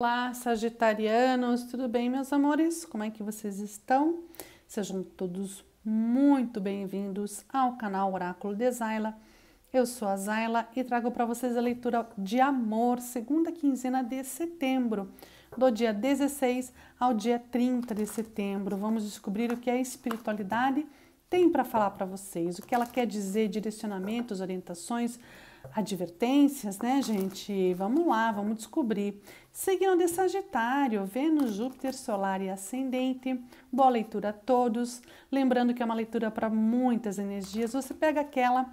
Olá, Sagitarianos, tudo bem, meus amores? Como é que vocês estão? Sejam todos muito bem-vindos ao canal Oráculo de Zaila. Eu sou a Zaila e trago para vocês a leitura de amor, segunda quinzena de setembro, do dia 16 ao dia 30 de setembro. Vamos descobrir o que a espiritualidade tem para falar para vocês, o que ela quer dizer, direcionamentos, orientações advertências, né, gente? Vamos lá, vamos descobrir. Seguindo de Sagitário, Vênus, Júpiter, Solar e Ascendente. Boa leitura a todos. Lembrando que é uma leitura para muitas energias. Você pega aquela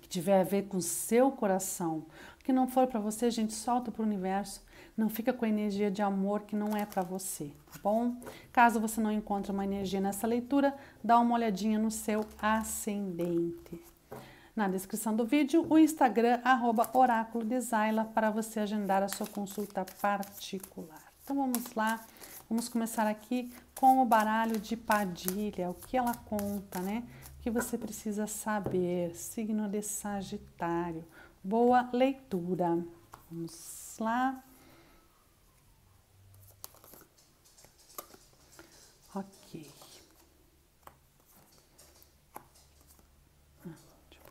que tiver a ver com seu coração. O que não for para você, gente, solta para o universo. Não fica com a energia de amor que não é para você, tá bom? Caso você não encontre uma energia nessa leitura, dá uma olhadinha no seu ascendente na descrição do vídeo o Instagram arroba oráculo desaila para você agendar a sua consulta particular. Então vamos lá, vamos começar aqui com o baralho de Padilha, o que ela conta, né? O que você precisa saber, signo de Sagitário. Boa leitura. Vamos lá.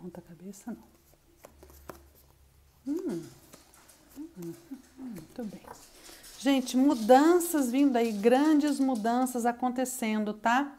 ponta cabeça não. Hum. Hum, muito bem. Gente, mudanças vindo aí, grandes mudanças acontecendo, tá?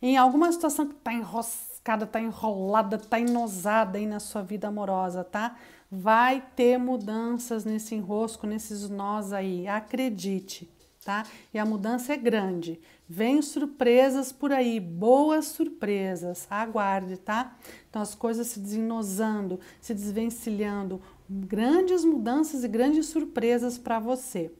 Em alguma situação que tá enroscada, tá enrolada, tá enosada aí na sua vida amorosa, tá? Vai ter mudanças nesse enrosco, nesses nós aí, acredite tá? E a mudança é grande. Vem surpresas por aí, boas surpresas. Aguarde, tá? Então as coisas se desinozando, se desvencilhando, grandes mudanças e grandes surpresas para você.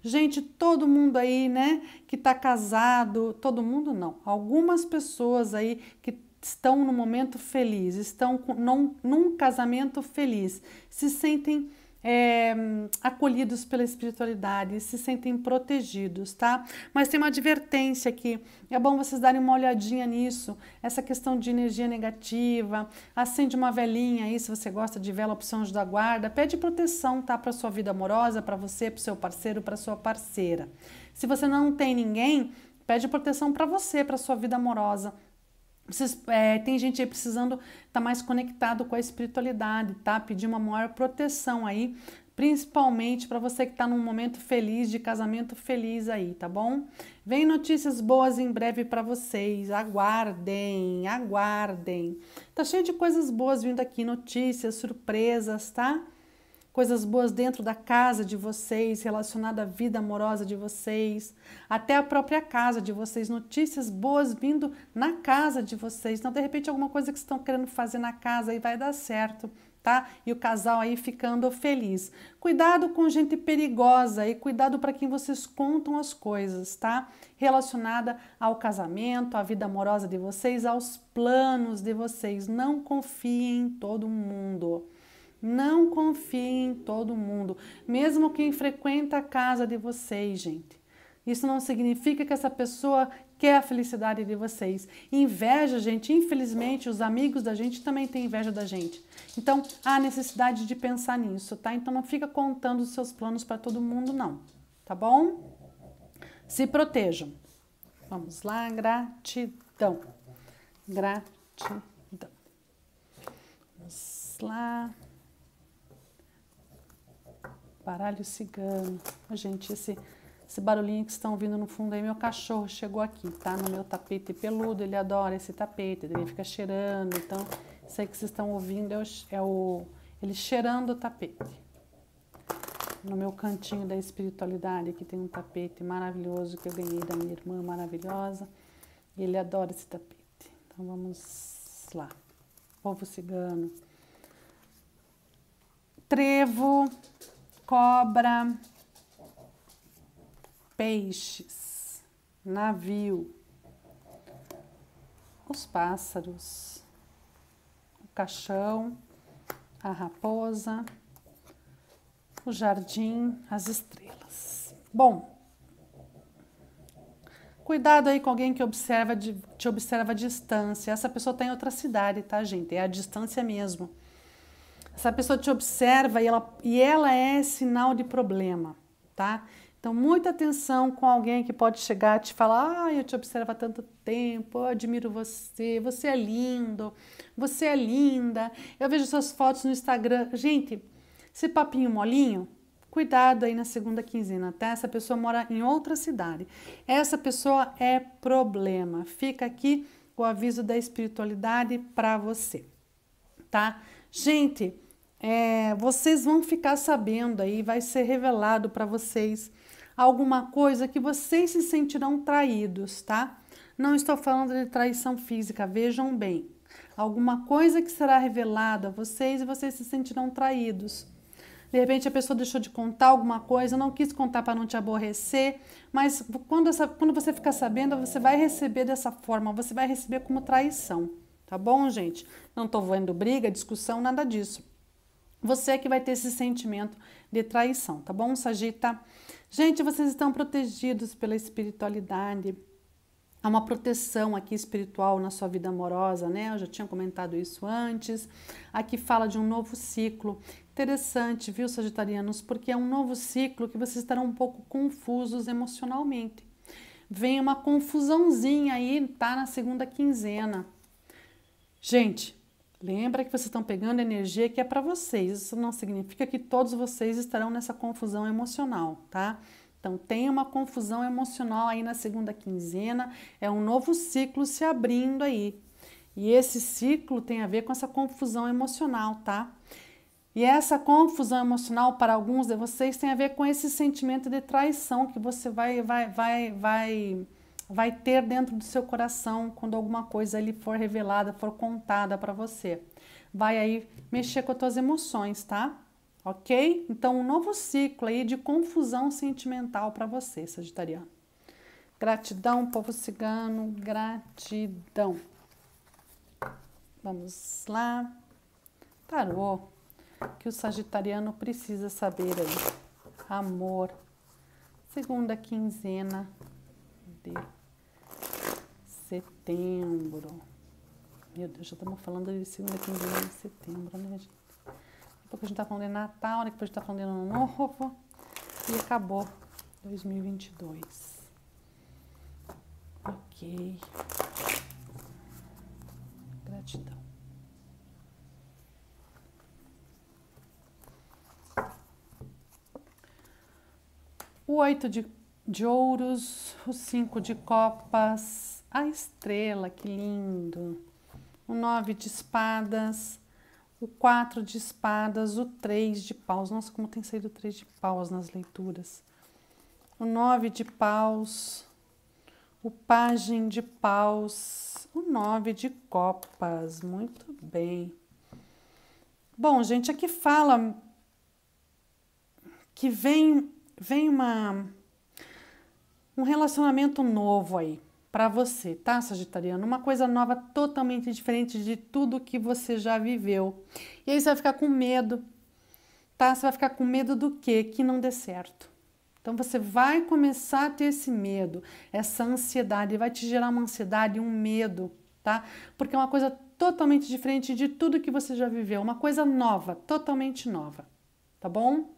Gente, todo mundo aí, né, que tá casado, todo mundo não. Algumas pessoas aí que estão no momento feliz, estão num, num casamento feliz, se sentem é, acolhidos pela espiritualidade, se sentem protegidos, tá? Mas tem uma advertência aqui, é bom vocês darem uma olhadinha nisso, essa questão de energia negativa, acende uma velinha aí, se você gosta de vela, opção da guarda, pede proteção, tá? Para sua vida amorosa, para você, para seu parceiro, para sua parceira. Se você não tem ninguém, pede proteção para você, para sua vida amorosa é, tem gente aí precisando estar tá mais conectado com a espiritualidade, tá? Pedir uma maior proteção aí, principalmente para você que está num momento feliz, de casamento feliz aí, tá bom? Vem notícias boas em breve para vocês, aguardem, aguardem. Tá cheio de coisas boas vindo aqui, notícias, surpresas, tá? coisas boas dentro da casa de vocês, relacionada à vida amorosa de vocês, até a própria casa de vocês, notícias boas vindo na casa de vocês. Então, de repente, alguma coisa que estão querendo fazer na casa aí vai dar certo. Tá? E o casal aí ficando feliz. Cuidado com gente perigosa e cuidado para quem vocês contam as coisas, tá? Relacionada ao casamento, à vida amorosa de vocês, aos planos de vocês. Não confiem em todo mundo. Não confie em todo mundo, mesmo quem frequenta a casa de vocês, gente. Isso não significa que essa pessoa quer a felicidade de vocês. Inveja, gente, infelizmente, os amigos da gente também têm inveja da gente. Então, há necessidade de pensar nisso, tá? Então, não fica contando os seus planos para todo mundo, não, tá bom? Se protejam. Vamos lá, gratidão. Gratidão. Vamos lá baralho cigano. gente, esse, esse barulhinho que estão ouvindo no fundo aí, meu cachorro chegou aqui, tá? No meu tapete peludo, ele adora esse tapete, ele fica cheirando. Então, isso aí que vocês estão ouvindo é o, é o ele cheirando o tapete. No meu cantinho da espiritualidade, aqui tem um tapete maravilhoso que eu ganhei da minha irmã maravilhosa. E ele adora esse tapete. Então vamos lá. Povo cigano. Trevo, cobra, peixes, navio, os pássaros, o caixão, a raposa, o jardim, as estrelas. Bom, cuidado aí com alguém que observa de, te observa à distância. Essa pessoa está em outra cidade, tá, gente? É a distância mesmo. Essa pessoa te observa e ela, e ela é sinal de problema, tá? Então, muita atenção com alguém que pode chegar e te falar: Ah, eu te observo há tanto tempo, eu admiro você, você é lindo, você é linda, eu vejo suas fotos no Instagram. Gente, esse papinho molinho, cuidado aí na segunda quinzena, tá? Essa pessoa mora em outra cidade. Essa pessoa é problema. Fica aqui o aviso da espiritualidade para você, tá? Gente, é, vocês vão ficar sabendo aí, vai ser revelado para vocês alguma coisa que vocês se sentirão traídos, tá? Não estou falando de traição física, vejam bem. Alguma coisa que será revelada a vocês e vocês se sentirão traídos. De repente a pessoa deixou de contar alguma coisa, não quis contar para não te aborrecer, mas quando, essa, quando você ficar sabendo, você vai receber dessa forma, você vai receber como traição, tá bom, gente? Não estou vendo briga, discussão, nada disso você é que vai ter esse sentimento de traição, tá bom, Sagita? Gente, vocês estão protegidos pela espiritualidade. Há uma proteção aqui espiritual na sua vida amorosa, né? Eu já tinha comentado isso antes. Aqui fala de um novo ciclo. Interessante, viu, Sagitarianos? Porque é um novo ciclo que vocês estarão um pouco confusos emocionalmente. Vem uma confusãozinha aí, tá? Na segunda quinzena. Gente, Lembra que vocês estão pegando energia que é para vocês. Isso não significa que todos vocês estarão nessa confusão emocional, tá? Então tem uma confusão emocional aí na segunda quinzena, é um novo ciclo se abrindo aí. E esse ciclo tem a ver com essa confusão emocional, tá? E essa confusão emocional para alguns de vocês tem a ver com esse sentimento de traição que você vai vai vai vai vai ter dentro do seu coração quando alguma coisa lhe for revelada, for contada para você. Vai aí mexer com as tuas emoções, tá? Ok? Então, um novo ciclo aí de confusão sentimental para você, Sagitariano. Gratidão, povo cigano, gratidão. Vamos lá. Tarô, que o sagitariano precisa saber aí. Amor. Segunda quinzena de setembro. Meu Deus, já estamos falando de segunda quinzena de setembro, né, gente? Daqui a pouco a gente está falando de Natal, daqui a pouco a gente está falando de Ano Novo. E acabou 2022. Ok. Gratidão. O oito de, de ouros, o cinco de copas, a estrela, que lindo. O nove de espadas, o quatro de espadas, o três de paus. Nossa, como tem saído três de paus nas leituras. O nove de paus, o pajem de paus, o nove de copas. Muito bem. Bom, gente, aqui fala que vem vem uma um relacionamento novo aí para você, tá, Sagitariano? Uma coisa nova totalmente diferente de tudo que você já viveu. E aí você vai ficar com medo, tá? Você vai ficar com medo do quê? Que não dê certo. Então você vai começar a ter esse medo, essa ansiedade, vai te gerar uma ansiedade, um medo, tá? Porque é uma coisa totalmente diferente de tudo que você já viveu, uma coisa nova, totalmente nova, tá bom?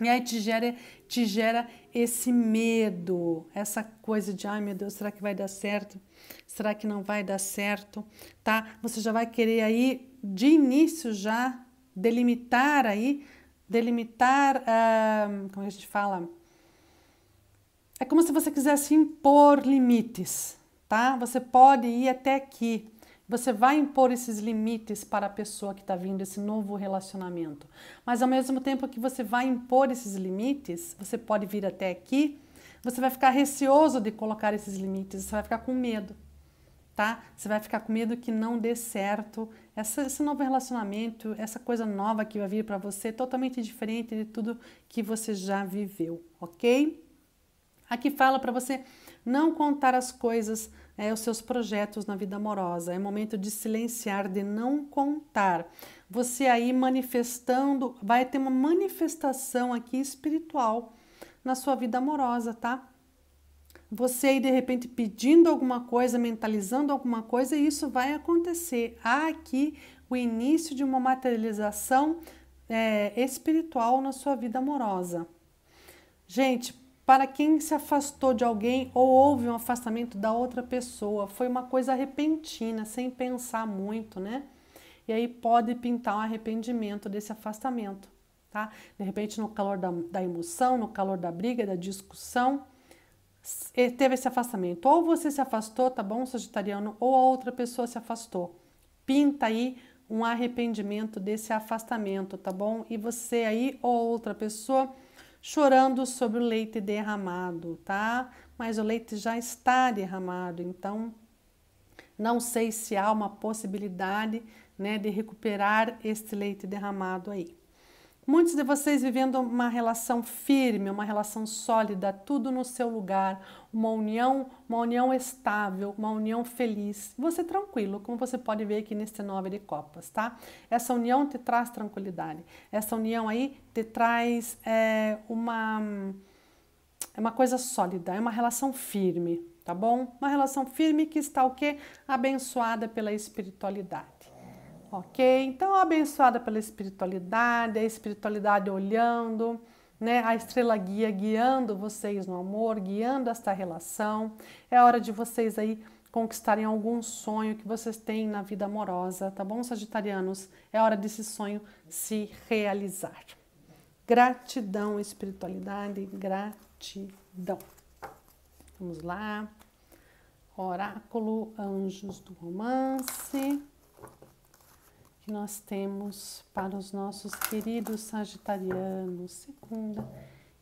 E aí te gera, te gera esse medo, essa coisa de ai meu Deus, será que vai dar certo? Será que não vai dar certo? Tá? Você já vai querer aí de início já delimitar aí, delimitar, uh, como a gente fala? É como se você quisesse impor limites, tá? Você pode ir até aqui, você vai impor esses limites para a pessoa que está vindo, esse novo relacionamento. Mas ao mesmo tempo que você vai impor esses limites, você pode vir até aqui, você vai ficar receoso de colocar esses limites, você vai ficar com medo, tá? Você vai ficar com medo que não dê certo essa, esse novo relacionamento, essa coisa nova que vai vir para você, totalmente diferente de tudo que você já viveu, ok? Aqui fala para você não contar as coisas é, os seus projetos na vida amorosa. É momento de silenciar, de não contar. Você aí manifestando, vai ter uma manifestação aqui espiritual na sua vida amorosa, tá? Você aí de repente pedindo alguma coisa, mentalizando alguma coisa, e isso vai acontecer. Há aqui o início de uma materialização é, espiritual na sua vida amorosa. Gente, para quem se afastou de alguém ou houve um afastamento da outra pessoa. Foi uma coisa repentina, sem pensar muito, né? E aí pode pintar um arrependimento desse afastamento, tá? De repente, no calor da, da emoção, no calor da briga, da discussão, teve esse afastamento. Ou você se afastou, tá bom, Sagitariano, ou a outra pessoa se afastou. Pinta aí um arrependimento desse afastamento, tá bom? E você aí ou outra pessoa chorando sobre o leite derramado, tá? Mas o leite já está derramado, então não sei se há uma possibilidade né, de recuperar este leite derramado aí. Muitos de vocês vivendo uma relação firme, uma relação sólida, tudo no seu lugar, uma união, uma união estável, uma união feliz. Você tranquilo, como você pode ver aqui neste nove de copas, tá? Essa união te traz tranquilidade. Essa união aí te traz é, uma é uma coisa sólida, é uma relação firme, tá bom? Uma relação firme que está o quê? Abençoada pela espiritualidade ok? Então, abençoada pela espiritualidade, a espiritualidade olhando, né? A estrela guia guiando vocês no amor, guiando esta relação. É hora de vocês aí conquistarem algum sonho que vocês têm na vida amorosa, tá bom, Sagitarianos? É hora desse sonho se realizar. Gratidão, espiritualidade, gratidão. Vamos lá. Oráculo, anjos do romance que nós temos para os nossos queridos sagitarianos, segunda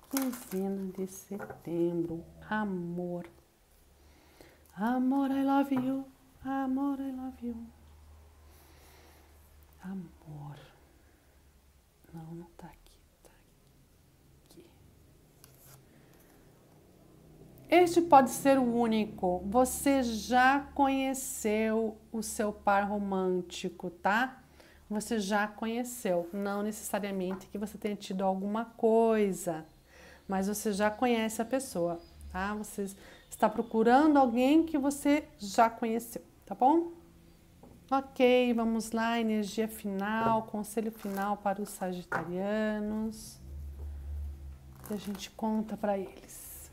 quinzena de setembro. Amor. Amor, I love you. Amor, I love you. Amor. Não, não tá aqui, tá aqui. Este pode ser o único. Você já conheceu o seu par romântico, tá? você já conheceu. Não necessariamente que você tenha tido alguma coisa, mas você já conhece a pessoa, tá? Você está procurando alguém que você já conheceu, tá bom? Ok, vamos lá, energia final, conselho final para os sagitarianos. E a gente conta para eles.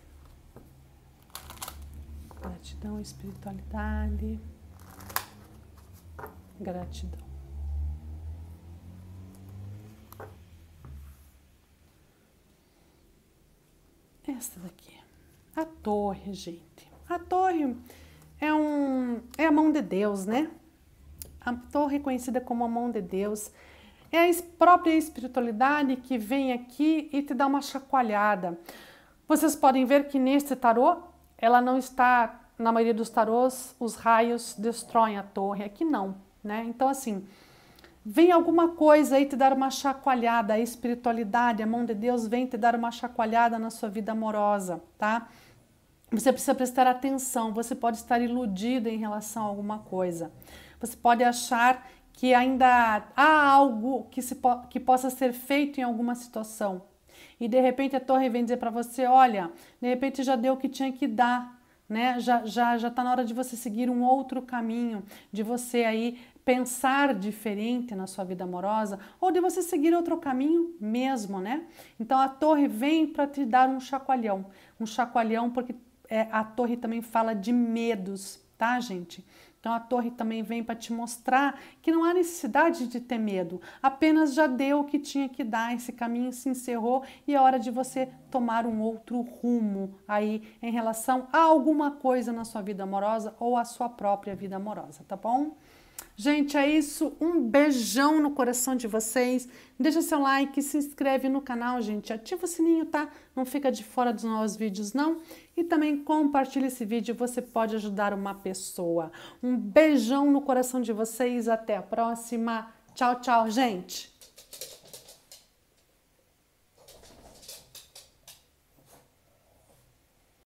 Gratidão, espiritualidade. Gratidão. essa daqui. A torre, gente. A torre é, um, é a mão de Deus, né? A torre é conhecida como a mão de Deus é a própria espiritualidade que vem aqui e te dá uma chacoalhada. Vocês podem ver que neste tarô, ela não está, na maioria dos tarôs, os raios destroem a torre. Aqui não, né? Então, assim, vem alguma coisa aí te dar uma chacoalhada, a espiritualidade, a mão de Deus vem te dar uma chacoalhada na sua vida amorosa, tá? Você precisa prestar atenção, você pode estar iludido em relação a alguma coisa. Você pode achar que ainda há algo que, se po que possa ser feito em alguma situação. E de repente a torre vem dizer para você, olha, de repente já deu o que tinha que dar, né? Já já já tá na hora de você seguir um outro caminho, de você aí pensar diferente na sua vida amorosa ou de você seguir outro caminho mesmo, né? Então a torre vem para te dar um chacoalhão, um chacoalhão porque é, a torre também fala de medos, tá, gente? Então a torre também vem para te mostrar que não há necessidade de ter medo, apenas já deu o que tinha que dar, esse caminho se encerrou e é hora de você tomar um outro rumo aí em relação a alguma coisa na sua vida amorosa ou a sua própria vida amorosa, tá bom? Gente, é isso. Um beijão no coração de vocês. Deixa seu like, se inscreve no canal, gente. Ativa o sininho, tá? Não fica de fora dos novos vídeos, não. E também compartilha esse vídeo, você pode ajudar uma pessoa. Um beijão no coração de vocês. Até a próxima. Tchau, tchau, gente.